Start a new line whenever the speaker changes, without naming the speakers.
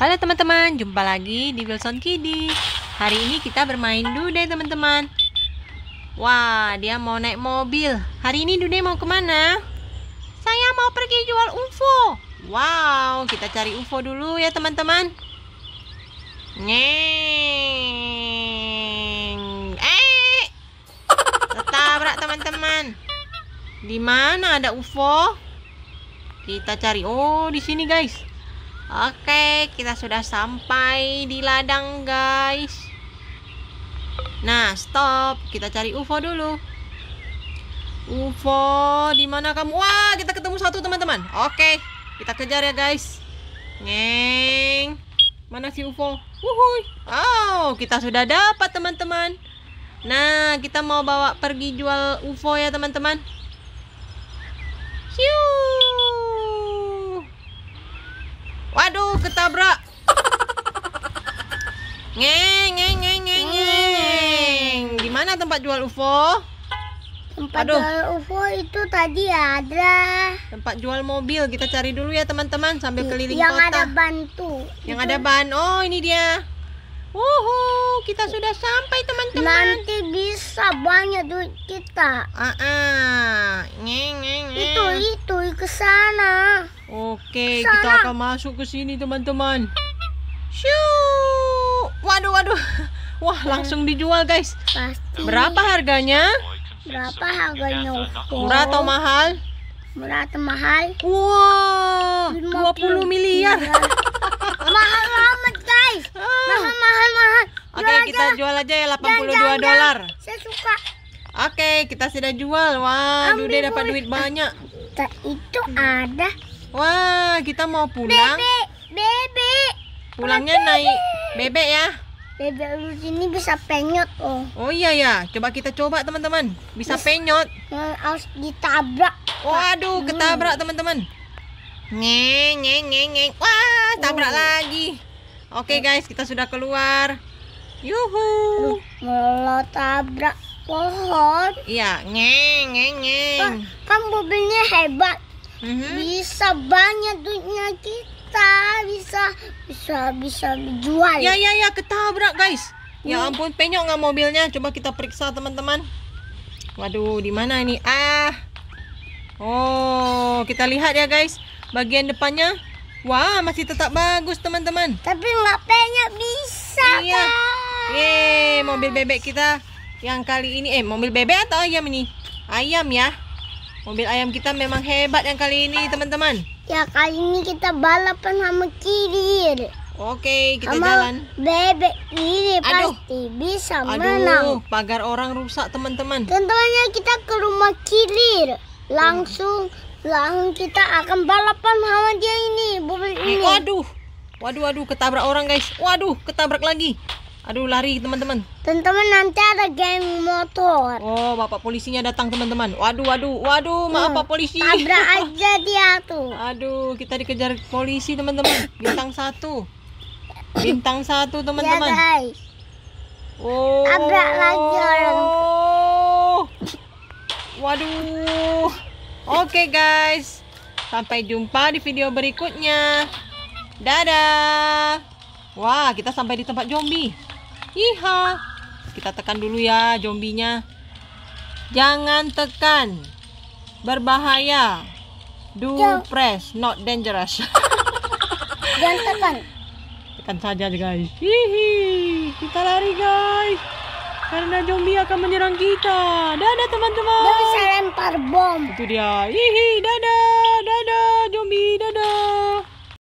Halo teman-teman, jumpa lagi di Wilson Kidi Hari ini kita bermain Dude teman-teman Wah, dia mau naik mobil Hari ini Dude mau kemana? Saya mau pergi jual UFO Wow, kita cari UFO dulu ya teman-teman Neng Eh Tertabrak teman-teman Di mana ada UFO? Kita cari. Oh, di sini guys. Oke, kita sudah sampai di ladang, guys. Nah, stop. Kita cari UFO dulu. UFO, di mana kamu? Wah, kita ketemu satu, teman-teman. Oke, kita kejar ya, guys. Neng, Mana si UFO? Wuhui. Oh, kita sudah dapat, teman-teman. Nah, kita mau bawa pergi jual UFO ya, teman-teman. ketabrak. Ngeng, ngeng, ngeng, ngeng, ngeng. Di mana tempat jual UFO? Tempat Aduh. jual UFO itu tadi ada. Tempat jual mobil. Kita cari dulu ya teman-teman sambil keliling yang kota. Yang ada ban tuh. Yang itu. ada ban. Oh, ini dia. Wuhu, kita sudah sampai teman-teman. Nanti bisa banyak duit kita. Ah, uh -uh. Ah. ngeng, ngeng, ngeng. Itu, itu ke sana. Oke, Sana. kita akan masuk ke sini teman-teman. Shoo! Waduh, waduh. Wah, langsung dijual, guys. Pasti. Berapa harganya? Berapa harganya? Murah atau mahal? Murah atau mahal? Wow, 50, 20 miliar. mahal banget, guys. Ah. Mahal, mahal, mahal. Oke, okay, kita jual aja ya 82 dolar. Saya suka. Oke, okay, kita sudah jual. Wah, Dude dapat duit banyak. Itu ada Wah, kita mau pulang. Bebek, bebek. Pulangnya bebek. naik bebek ya. Bebek lu sini bisa penyot oh. Oh iya ya, coba kita coba teman-teman. Bisa Mas, penyot. Harus ditabrak. Waduh, hmm. ketabrak teman-teman. Ngeng, ngeng, ngeng, ngeng. Wah, tabrak oh. lagi. Oke okay, guys, kita sudah keluar. Yuhu. Mau tabrak pohon. Iya, ngeng, ngeng, ngeng. kan mobilnya hebat. -hmm. bisa banyak duitnya kita bisa bisa bisa dijual ya ya ya ketabrak guys ya hmm. ampun penyok nggak mobilnya coba kita periksa teman-teman waduh di mana ini ah oh kita lihat ya guys bagian depannya wah masih tetap bagus teman-teman tapi nggak penyok bisa iya ye eh, mobil bebek kita yang kali ini eh mobil bebek atau ayam ini ayam ya Mobil ayam kita memang hebat yang kali ini, teman-teman. Ya, kali ini kita balapan sama Kirir. Oke, kita sama jalan. Bebek Kirir pasti bisa Aduh, menang. pagar orang rusak, teman-teman. Tentunya kita ke rumah Kirir Langsung langsung kita akan balapan sama dia ini, mobil eh, ini. Waduh. Waduh, waduh, ketabrak orang, guys. Waduh, ketabrak lagi. Aduh lari teman-teman. Teman-teman nanti ada geng motor. Oh bapak polisinya datang teman-teman. Waduh waduh waduh maaf hmm, pak polisi. Tabrak aja dia tuh. Aduh kita dikejar polisi teman-teman. Bintang satu. Bintang satu ya, teman-teman. Ya Oh. Tabrak lagi orang. Waduh. Oke okay, guys. Sampai jumpa di video berikutnya. Dadah. Wah, kita sampai di tempat zombie. Iha, Kita tekan dulu ya zombinya. Jangan tekan. Berbahaya. Do Jom. press, not dangerous. Jangan tekan. Tekan saja guys. Hihi. Kita lari guys. Karena zombie akan menyerang kita. Dadah teman-teman. Dia bisa lempar bom. Itu dia. Hihi, dadah. Dadah zombie, dadah.